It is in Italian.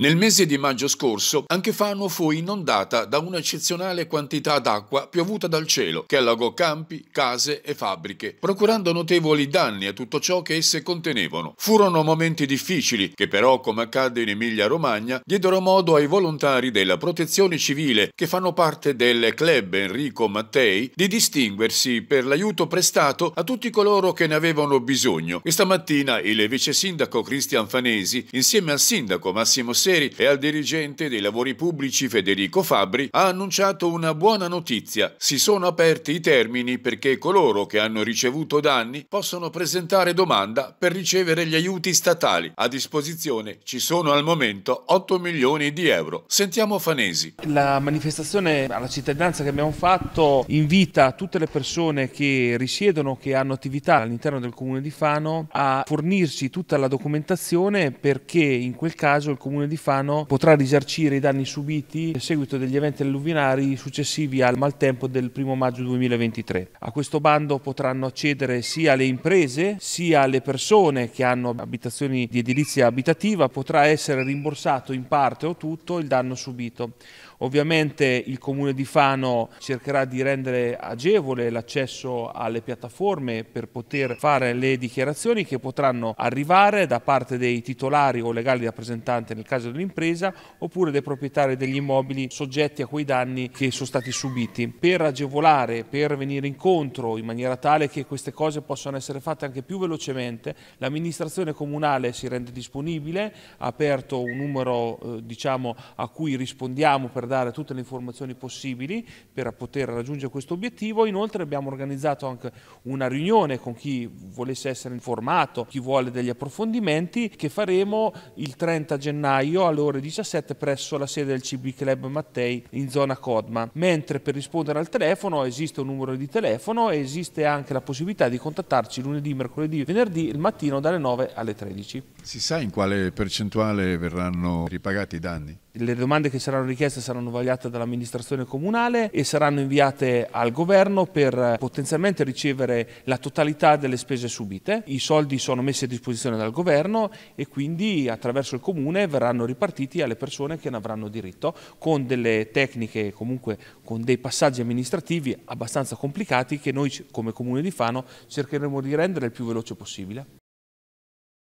Nel mese di maggio scorso anche Fano fu inondata da un'eccezionale quantità d'acqua piovuta dal cielo che allagò campi, case e fabbriche, procurando notevoli danni a tutto ciò che esse contenevano. Furono momenti difficili che però, come accadde in Emilia-Romagna, diedero modo ai volontari della protezione civile che fanno parte del club Enrico Mattei di distinguersi per l'aiuto prestato a tutti coloro che ne avevano bisogno. Questa mattina il vice sindaco Cristian Fanesi, insieme al sindaco Massimo Serra, Carisseri e al dirigente dei lavori pubblici Federico Fabri ha annunciato una buona notizia. Si sono aperti i termini perché coloro che hanno ricevuto danni possono presentare domanda per ricevere gli aiuti statali. A disposizione ci sono al momento 8 milioni di euro. Sentiamo Fanesi. La manifestazione alla cittadinanza che abbiamo fatto invita tutte le persone che risiedono, che hanno attività all'interno del comune di Fano a fornirci tutta la documentazione perché in quel caso il comune di Schifano potrà risarcire i danni subiti a seguito degli eventi alluvionari successivi al maltempo del 1 maggio 2023. A questo bando potranno accedere sia le imprese sia le persone che hanno abitazioni di edilizia abitativa, potrà essere rimborsato in parte o tutto il danno subito. Ovviamente il Comune di Fano cercherà di rendere agevole l'accesso alle piattaforme per poter fare le dichiarazioni che potranno arrivare da parte dei titolari o legali rappresentanti nel caso dell'impresa oppure dei proprietari degli immobili soggetti a quei danni che sono stati subiti. Per agevolare, per venire incontro in maniera tale che queste cose possano essere fatte anche più velocemente, l'amministrazione comunale si rende disponibile, ha aperto un numero eh, diciamo, a cui rispondiamo per dare tutte le informazioni possibili per poter raggiungere questo obiettivo. Inoltre abbiamo organizzato anche una riunione con chi volesse essere informato, chi vuole degli approfondimenti, che faremo il 30 gennaio alle ore 17 presso la sede del CB Club Mattei in zona Codma. Mentre per rispondere al telefono esiste un numero di telefono e esiste anche la possibilità di contattarci lunedì, mercoledì, venerdì, il mattino dalle 9 alle 13. Si sa in quale percentuale verranno ripagati i danni? Le domande che saranno richieste saranno vagliate dall'amministrazione comunale e saranno inviate al governo per potenzialmente ricevere la totalità delle spese subite. I soldi sono messi a disposizione dal governo e quindi attraverso il comune verranno ripartiti alle persone che ne avranno diritto con delle tecniche, comunque con dei passaggi amministrativi abbastanza complicati che noi come comune di Fano cercheremo di rendere il più veloce possibile.